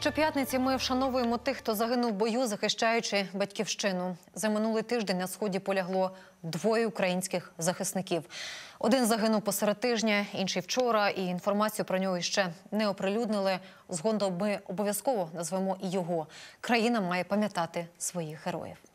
Щоп'ятниці ми вшановуємо тих, хто загинув в бою, захищаючи батьківщину. За минулий тиждень на сході полягло двоє українських захисників. Один загинув посеред тижня, інший вчора. І інформацію про нього ще не оприлюднили. Згодом ми обов'язково назвемо і його. Країна має пам'ятати своїх героїв.